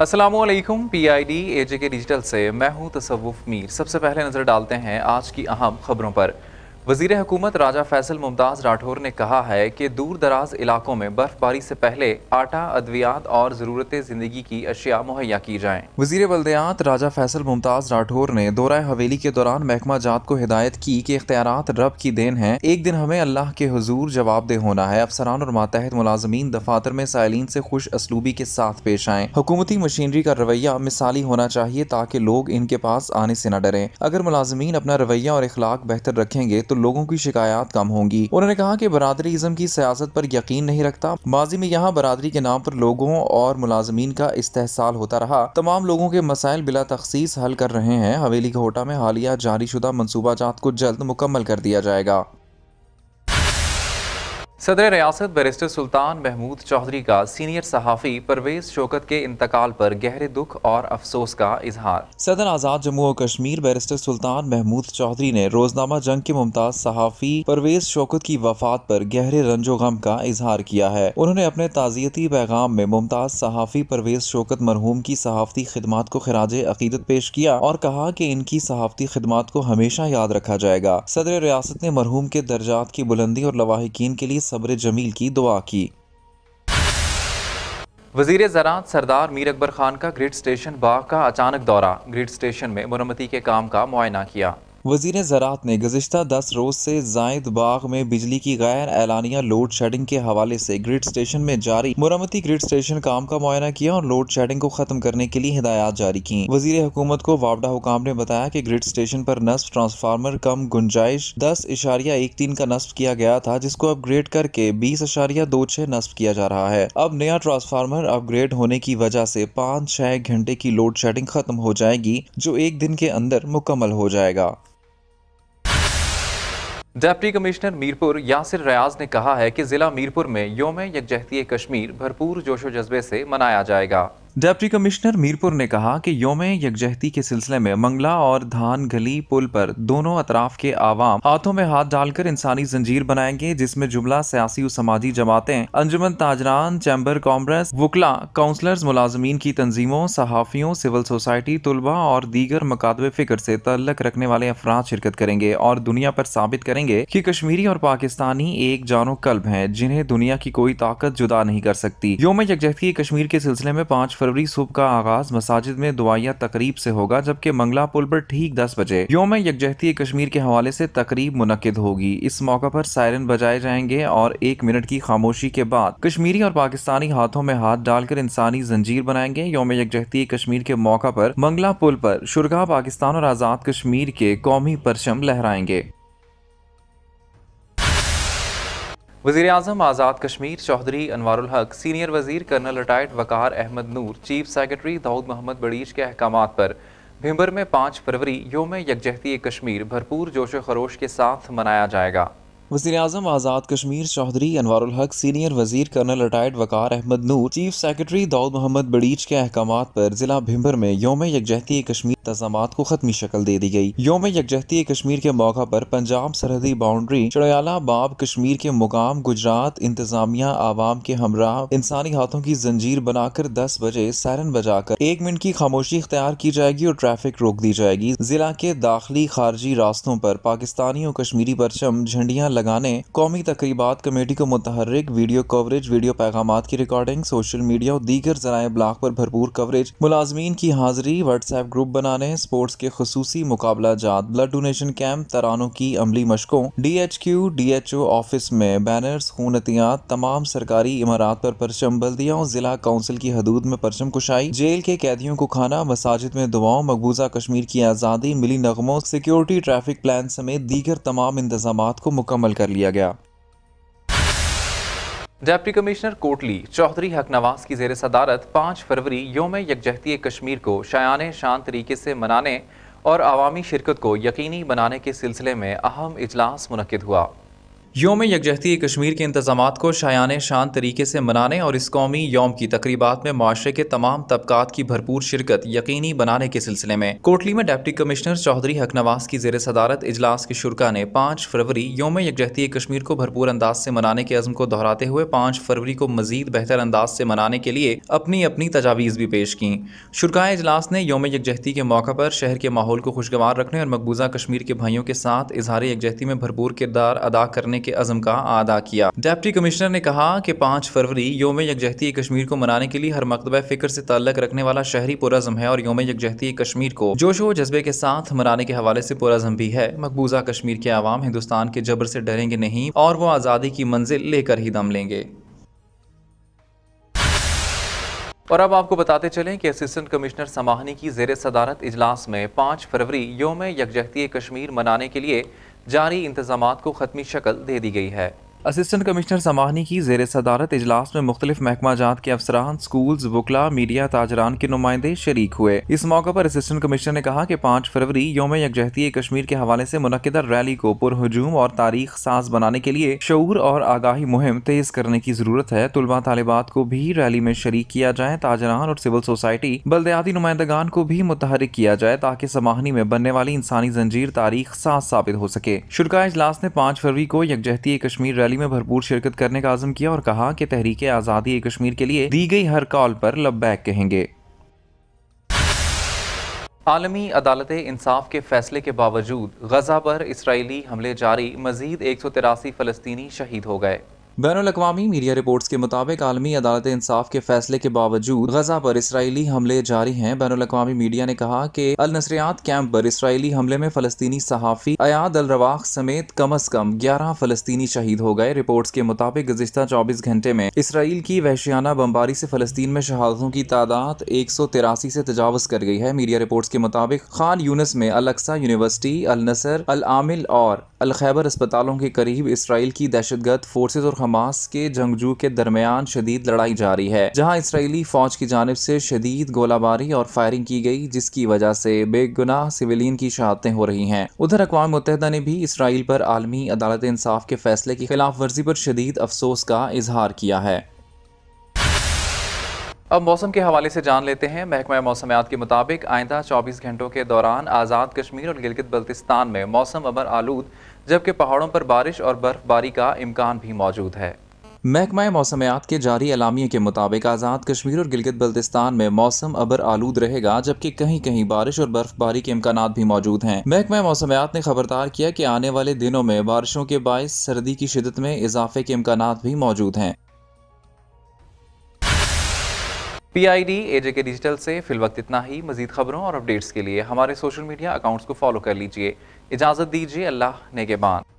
Aslam P I D A J K digital से मैं हूँ तसवुफ मीर सबसे पहले नज़र डालते हैं आज की अहम खबरों पर वजीर हुकूमत राजा फैसल मुमताज़ राठौर ने कहा है कि दूर दराज इलाकों में बर्फबारी से पहले आटा अद्वियात और ज़रूरत ज़िंदगी की अशिया मुहैया की जाएँ वजीर बल्दियात राजा फैसल मुमताज़ राठौर ने दौरा हवेली के दौरान महकमा जात को हिदायत की कि इख्तियारत रब की देन है एक दिन हमें अल्लाह के हजूर जवाबदेह होना है अफसरान और मातहत मुलाजमीन दफातर में सालीन से खुश असलूबी के साथ पेश आए हुकूमती मशीनरी का रवैया मिसाली होना चाहिए ताकि लोग इनके पास आने से न डरें अगर मुलाजमीन अपना रवैया और इखलाक बेहतर रखेंगे तो लोगों की शिकायत कम होंगी उन्होंने कहा की बरदरी इज्म की सियासत पर यकीन नहीं रखता माजी में यहाँ बरदरी के नाम पर लोगों और मुलाजमीन का इस्तेसाल होता रहा तमाम लोगों के मसाइल बिला तखसीस हल कर रहे हैं हवेली घोटा में हालिया जारी शुदा मनसूबा जात को जल्द मुकम्मल कर दिया जाएगा सदर रियासत बैरिस्टर सुल्तान महमूद चौधरी का सीनियर सहाफ़ी परवेज शौकत के इंतकाल पर गहरे दुख और अफसोस का इजहार सदर आज़ाद जम्मू और कश्मीर बैरिस्टर सुल्तान महमूद चौधरी ने रोजनामा जंग के मुमताज़ सहाफ़ी परवेज शौकत की वफात पर गहरे रंजो गम का इजहार किया है उन्होंने अपने ताज़ियती पैगाम में मुमताज़ सहाफ़ी परवेज शौकत मरहूम की सहाफ़ती खदमात को खराज अकीदत पेश किया और कहा कि इनकी सहाफ़ती खदमात को हमेशा याद रखा जाएगा सदर रियासत ने मरहूम के दर्जात की बुलंदी और लवाहकिन के लिए सब्र जमील की दुआ की वजीर ज़रात सरदार मीर अकबर खान का ग्रिड स्टेशन बाग का अचानक दौरा ग्रिड स्टेशन में मरम्मती के काम का मुआयना किया वजीर ज़रात ने गुजशत दस रोज़ से जायद बाग में बिजली की गैर एलानिया लोड शेडिंग के हवाले से ग्रिड स्टेशन में जारी मरम्मती ग्रिड स्टेशन काम का मुआयना किया और लोड शेडिंग को खत्म करने के लिए हिदायत जारी की वजीर हुकूमत को वाबडा हुकाम ने बताया की ग्रिड स्टेशन पर नस्ब ट्रांसफार्मर कम गुंजाइश दस इशारिया एक तीन का नस्ब किया गया था जिसको अपग्रेड करके बीस इशारिया दो छह नस्ब किया जा रहा है अब नया ट्रांसफार्मर अपग्रेड होने की वजह से पाँच छह घंटे की लोड शेडिंग खत्म हो जाएगी जो एक दिन के अंदर मुकम्मल हो जाएगा डेप्टी कमिश्नर मीरपुर यासिर रयाज ने कहा है कि ज़िला मीरपुर में योम यकजहती कश्मीर भरपूर जोशो जज्बे से मनाया जाएगा डिप्टी कमिश्नर मीरपुर ने कहा कि योम यकजहती के सिलसिले में मंगला और धान गली पुल पर दोनों अतराफ के आवाम हाथों में हाथ डालकर इंसानी जंजीर बनाएंगे जिसमें जुमला सियासी और समाजी जमातें अंजुमन ताजरान चैम्बर कांग्रेस वकला काउंसलर्स मुलाजमीन की तंजीमों सहाफियों सिविल सोसाइटी तलबा और दीगर मकादब फिक्र से तल्लक रखने वाले अफराद शिरकत करेंगे और दुनिया पर साबित करेंगे की कश्मीरी और पाकिस्तानी एक जानो कल्ब है जिन्हें दुनिया की कोई ताकत जुदा नहीं कर सकती योम यकजहती कश्मीर के सिलसिले में पाँच फरवरी सुबह का आगाज मसाजिद में दुआया तकरीब से होगा जबकि मंगला पुल पर ठीक दस बजे योम यकजहती कश्मीर के हवाले से तकरीब मुनद होगी इस मौके पर सायरन बजाए जाएंगे और एक मिनट की खामोशी के बाद कश्मीरी और पाकिस्तानी हाथों में हाथ डालकर इंसानी जंजीर बनाएंगे योम यकजहती कश्मीर के मौका पर मंगला पुल पर शुरगा पाकिस्तान और आज़ाद कश्मीर के कौमी परचम लहराएंगे वजीर अजम आज़ाद कश्मीर चौधरी अनवारुल हक सीनियर वजीर colonel retired Waqar Ahmed Noor chief secretary Dawood Muhammad Bareach के अहकाम पर भिम्बर में पाँच फरवरी योम यकजहती कश्मीर भरपूर जोश खरोश के साथ मनाया जाएगा वजी अजम आज़ाद कश्मीर चौधरी अनवारुल हक सीनियर वजीर colonel retired Waqar Ahmed Noor chief secretary Dawood Muhammad Bareach के अहकाम पर जिला भिम्बर में योम यकजहती कश्मीर इंतजाम को खत्मी शक्ल दे दी गई योम यकजहती कश्मीर के मौका पर पंजाब सरहदी बाउंड्री चड़याला बाब कश्मीर के मुकाम गुजरात इंतजामिया आवाम के हमरा इंसानी हाथों की जंजीर बनाकर दस बजे सैरन बजाकर एक मिनट की खामोशी इख्तियार की जाएगी और ट्रैफिक रोक दी जाएगी जिला के दाखिली खारजी रास्तों पर पाकिस्तानी और कश्मीरी परचम झंडियां लगाने कौमी तकरीबा कमेटी को मुतहरक वीडियो कवरेज वीडियो पैगाम की रिकॉर्डिंग सोशल मीडिया और दीगर जराये ब्लाक पर भरपूर कवरेज मुलाजमीन की हाजिरी व्हाट्सएप ग्रुप बनाने तराने स्पोर्ट्स के खसूसी मुकाबला जात ब्लड डोनेशन कैंप तरानों की अमली मशकों D H Q D H O office में बैनर्स खूनतियाँ तमाम सरकारी इमारत पर परचम बल्दियाँ जिला काउंसिल की हदूद में परचम कुशाई जेल के कैदियों को खाना मसाजिद में दुआओं मकबूजा कश्मीर की आज़ादी मिली नगमों सिक्योरिटी ट्रैफिक प्लान समेत दीगर तमाम इंतजाम को मुकम्मल कर लिया गया डिप्टी कमिश्नर कोटली चौधरी हक नवाज की जेर सदारत पाँच फरवरी योम यकजहती कश्मीर को शायान शान तरीके से मनाने और आवामी शिरकत को यकीनी बनाने के सिलसिले में अहम इजलास मनद हुआ योम यकजहती कश्मीर के इंतजाम को शायान शान तरीके से मनाने और इस कौमी योम की तकरीबा में माशरे के तमाम तबकात की भरपूर शिरकत यकीनी बनाने के सिलसिले में कोटली में डिप्टी कमिश्नर चौधरी हकनवास की जेर सदारत इजलास के शुरा ने पाँच फरवरी योम यकजहती कश्मीर को भरपूर अंदाज से मनाने के अज़म को दोहराते हुए पाँच फरवरी को मजीद बेहतर अंदाज से मनाने के लिए अपनी अपनी तजावीज़ भी पेश की शुरा इजलास ने योम यकजहती के मौके पर शहर के माहौल को खुशगवार रखने और मकबूजा कश्मीर के भाइयों के साथ इजहार यकजहती में भरपूर किरदार अदा करने करने के अजम का आदा किया डेप्टी कमिश्नर ने कहा कि पाँच फरवरी योम यकजहती कश्मीर को मनाने के लिए हर मकतबा फिक्र से ताल्लक रखने वाला शहरी पुरजम है और योम यकजहती कश्मीर को जोशो जज्बे के साथ मनाने के हवाले से पुरजम भी है मकबूजा कश्मीर के आवाम हिंदुस्तान के जबर से डरेंगे नहीं और वो आज़ादी की मंजिल लेकर ही दम लेंगे और अब आपको बताते चलें कि असिस्टेंट कमिश्नर समाहनी की जेर सदारत इजलास में 5 फरवरी योम यकजहती कश्मीर मनाने के लिए जारी इंतजाम को खत्मी शक्ल दे दी गई है असिस्टेंट कमिश्नर समाहनी की जेर सदारत इजलास में मुख्तलिफ महकमा जात के अफसरान स्कूल्स वकला मीडिया ताजरान के नुमाइंदे शरीक हुए इस मौके पर असिस्टेंट कमिश्नर ने कहा कि पाँच फरवरी योम यकजहती कश्मीर के हवाले से मुनदा रैली को पुरहजूम और तारीख साज बनाने के लिए शूर और आगाही मुहिम तेज करने की जरूरत है तलबा तालिबात को भी रैली में शरीक किया जाए ताजरान और सिविल सोसाइटी बलदयाती नुमाइंदगान को भी मुतहरक किया जाए ताकि समाहनी में बनने वाली इंसानी जंजीर तारीख साज साबित हो सके शुरा इजलास ने पाँच फरवरी को यकजहती कश्मीर रैली में भरपूर शिरकत करने का आजम किया और कहा कि तहरीक आज़ादी कश्मीर के लिए दी गई हर कॉल पर लबैक कहेंगे आलमी अदालत इंसाफ के फैसले के बावजूद गजा पर इसराइली हमले जारी मजीद एक सौ तिरासी फलस्तनी शहीद हो गए बैन अवी मीडिया रिपोर्ट्स के मुताबिक आलमी अदालत इंसाफ के फैसले के बावजूद गजा पर इसराइली हमले जारी हैं बैन अवी मीडिया ने कहा कि अल नसरियात कैंप पर इसराइली हमले में फलस्तनी सहाफ़ी अयाद अल रवाक समेत कम अज कम ग्यारह फलस्तनी शहीद हो गए रिपोर्ट्स के मुताबिक गुजशत चौबीस घंटे में इसराइल की वहशियाना बम्बारी से फलस्तीन में शहादतों की तादाद एक सौ तिरासी से तजावज कर गई है मीडिया रिपोर्ट्स के मुताबिक खान यूनस में अलक्सा यूनिवर्सिटी अल नसर अल आमिल और अलखैबर अस्पतालों के करीब इसराइल की दहशतगर्द फोर्सेज और हमास के जंगजू के दरमियान शदीद लड़ाई जारी है जहां इसराइली फौज की जानब से शदीद गोलाबारी और फायरिंग की गई जिसकी वजह से बेगुनाह सिविलियन की शहादतें हो रही हैं उधर अकवा मुतहदा ने भी इसराइल पर आलमी अदालत इंसाफ के फैसले की खिलाफ वर्जी पर शदीद अफसोस का इजहार किया है अब मौसम के हवाले से जान लेते हैं महकमा मौसमियात के मुताबिक आइंदा 24 घंटों के दौरान आज़ाद कश्मीर और गिलगित बल्तिस्तान में मौसम अबर आलूद जबकि पहाड़ों पर बारिश और बर्फबारी का इम्कान भी मौजूद है महकमा मौसमियात के जारी अलामी के मुताबिक आज़ाद कश्मीर और गिलगित बल्तिस्तान में मौसम अबर आलूद रहेगा जबकि कहीं कहीं बारिश और बर्फबारी के इम्कान भी मौजूद हैं महकमा मौसमियात ने खबरदार किया कि आने वाले दिनों में बारिशों के बायस सर्दी की शिदत में इजाफे के इम्कान भी मौजूद हैं पी आई डी एजे के डिजिटल से फिल वक्त इतना ही मजीद खबरों और अपडेट्स के लिए हमारे सोशल मीडिया अकाउंट्स को फॉलो कर लीजिए इजाज़त दीजिए अल्लाह नेगेबान